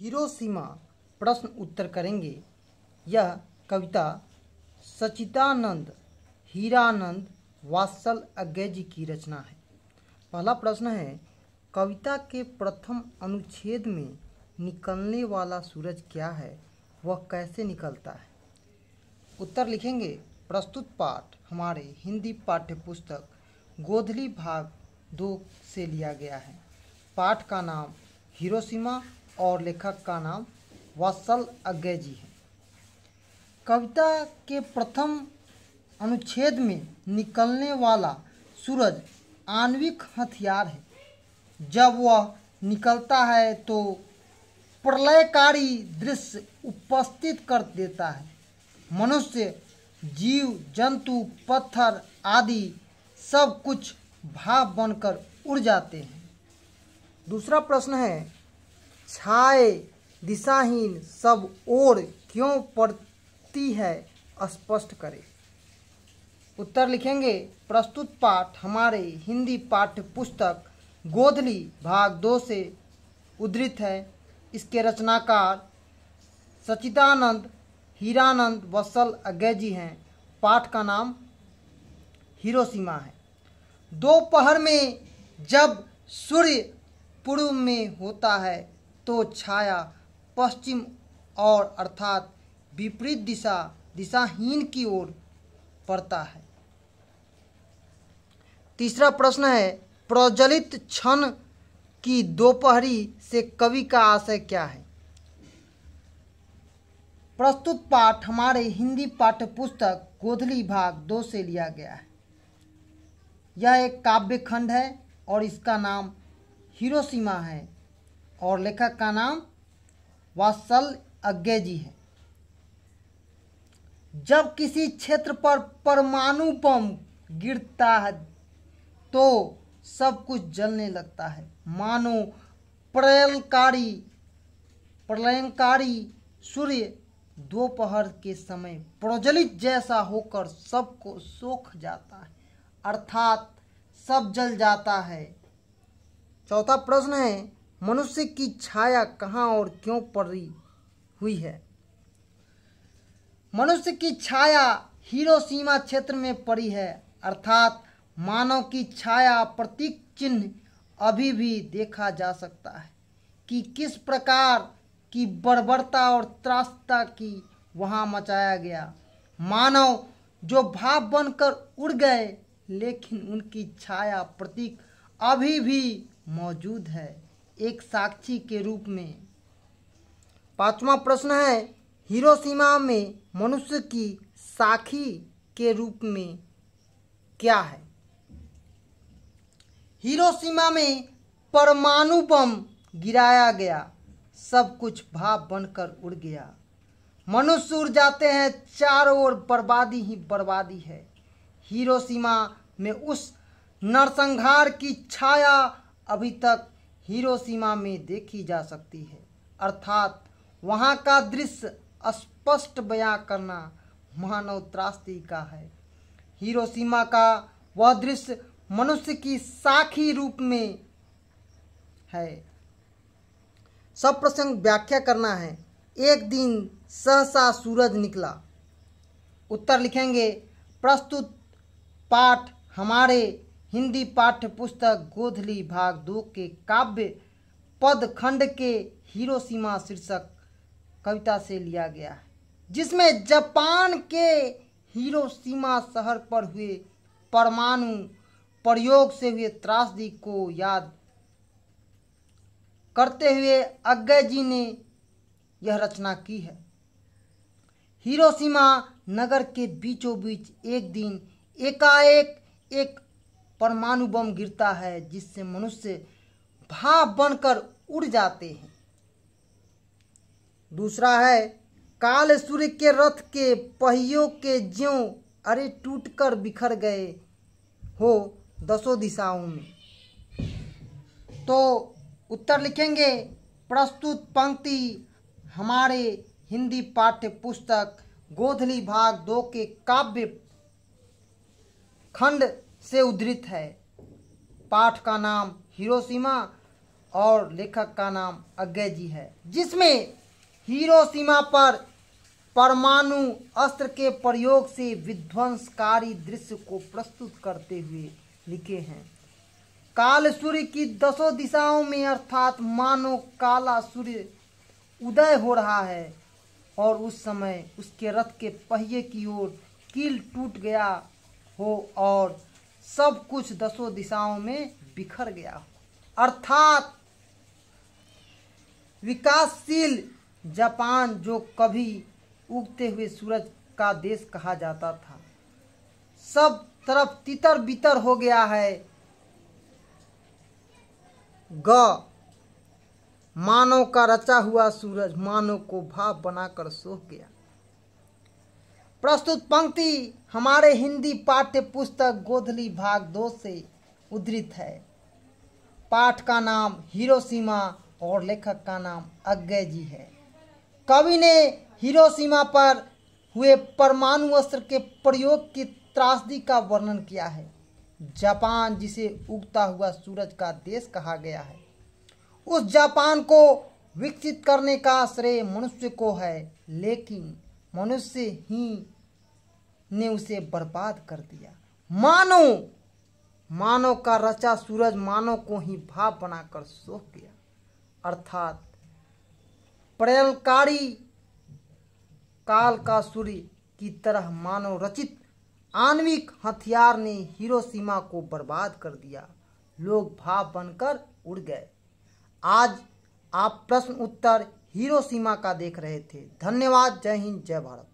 Hiroshima प्रश्न उत्तर करेंगे यह कविता सचिदानंद हीरानंद वात्सल अज्ञ जी की रचना है पहला प्रश्न है कविता के प्रथम अनुच्छेद में निकलने वाला सूरज क्या है वह कैसे निकलता है उत्तर लिखेंगे प्रस्तुत पाठ हमारे हिंदी पाठ्य पुस्तक गोधली भाग दो से लिया गया है पाठ का नाम हिरोशिमा और लेखक का नाम वत्सल अग्ञ जी है कविता के प्रथम अनुच्छेद में निकलने वाला सूरज आणविक हथियार है जब वह निकलता है तो प्रलयकारी दृश्य उपस्थित कर देता है मनुष्य जीव जंतु पत्थर आदि सब कुछ भाव बनकर उड़ जाते हैं दूसरा प्रश्न है छाए दिशाहीन सब ओर क्यों पड़ती है स्पष्ट करें उत्तर लिखेंगे प्रस्तुत पाठ हमारे हिंदी पाठ्य पुस्तक गोधली भाग दो से उद्धृत है इसके रचनाकार सचिदानंद हीरानंद वसल अज्ञय जी हैं पाठ का नाम हिरोशिमा है दोपहर में जब सूर्य पूर्व में होता है तो छाया पश्चिम और अर्थात विपरीत दिशा दिशाहीन की ओर पड़ता है तीसरा प्रश्न है प्रज्वलित क्षण की दोपहरी से कवि का आशय क्या है प्रस्तुत पाठ हमारे हिंदी पाठ्य पुस्तक गोधली भाग दो से लिया गया है यह एक काव्य खंड है और इसका नाम हिरोशिमा है और लेखक का नाम वात्सल अज्ञे जी है जब किसी क्षेत्र पर परमाणु बम गिरता है तो सब कुछ जलने लगता है मानो प्रलयकारी प्रलयकारी सूर्य दोपहर के समय प्रज्वलित जैसा होकर सबको सोख जाता है अर्थात सब जल जाता है चौथा प्रश्न है मनुष्य की छाया कहाँ और क्यों पड़ी हुई है मनुष्य की छाया हीरो सीमा क्षेत्र में पड़ी है अर्थात मानव की छाया प्रतीक चिन्ह अभी भी देखा जा सकता है कि किस प्रकार की बर्बरता और त्रासता की वहाँ मचाया गया मानव जो भाव बनकर उड़ गए लेकिन उनकी छाया प्रतीक अभी भी मौजूद है एक साक्षी के रूप में पांचवा प्रश्न है हिरोशिमा में मनुष्य की साखी के रूप में क्या है हिरोशिमा में परमाणु बम गिराया गया सब कुछ भाप बनकर उड़ गया मनुष्य उड़ जाते हैं चारों ओर बर्बादी ही बर्बादी है हिरोशिमा में उस नरसंहार की छाया अभी तक हिरोशिमा में देखी जा सकती है अर्थात वहाँ का दृश्य स्पष्ट बयां करना मानव त्रास्ती का है हिरोशिमा का वह दृश्य मनुष्य की साखी रूप में है सब प्रसंग व्याख्या करना है एक दिन सहसा सूरज निकला उत्तर लिखेंगे प्रस्तुत पाठ हमारे हिंदी पाठ्य पुस्तक गोधली भाग दो के काव्य पद खंड के हीरो सीमा शीर्षक कविता से लिया गया है जिसमें जापान के हिरोशिमा शहर पर हुए परमाणु प्रयोग से हुए त्रासदी को याद करते हुए अग्गे जी ने यह रचना की है हीरोसीमा नगर के बीचों बीच एक दिन एकाएक एक परमाणु बम गिरता है जिससे मनुष्य भाप बनकर उड़ जाते हैं दूसरा है काल सूर्य के रथ के पहियों के ज्यों अरे टूटकर बिखर गए हो दसों दिशाओं में तो उत्तर लिखेंगे प्रस्तुत पंक्ति हमारे हिंदी पाठ्य पुस्तक गोधली भाग दो के काव्य खंड से उद्धृत है पाठ का नाम हिरोशिमा और लेखक का नाम अज्ञय जी है जिसमें हिरोशिमा पर परमाणु अस्त्र के प्रयोग से विध्वंसकारी दृश्य को प्रस्तुत करते हुए लिखे हैं काल सूर्य की दसों दिशाओं में अर्थात मानो काला सूर्य उदय हो रहा है और उस समय उसके रथ के पहिए की ओर कील टूट गया हो और सब कुछ दसों दिशाओं में बिखर गया अर्थात विकासशील जापान जो कभी उगते हुए सूरज का देश कहा जाता था सब तरफ तितर बितर हो गया है ग मानव का रचा हुआ सूरज मानव को भाव बनाकर सोख गया प्रस्तुत पंक्ति हमारे हिंदी पाठ्य पुस्तक गोधली भाग दो से उद्धृत है पाठ का नाम हिरोशिमा और लेखक का नाम अज्ञय जी है कवि ने हिरोशिमा पर हुए परमाणु अस्त्र के प्रयोग की त्रासदी का वर्णन किया है जापान जिसे उगता हुआ सूरज का देश कहा गया है उस जापान को विकसित करने का श्रेय मनुष्य को है लेकिन मनुष्य ही ने उसे बर्बाद कर दिया मानो मानव का रचा सूरज मानव को ही भाव बनाकर सोख गया अर्थात प्रयलकारी काल का सूर्य की तरह मानव रचित आणविक हथियार ने हिरोशिमा को बर्बाद कर दिया लोग भाव बनकर उड़ गए आज आप प्रश्न उत्तर सीमा का देख रहे थे धन्यवाद जय हिंद जय भारत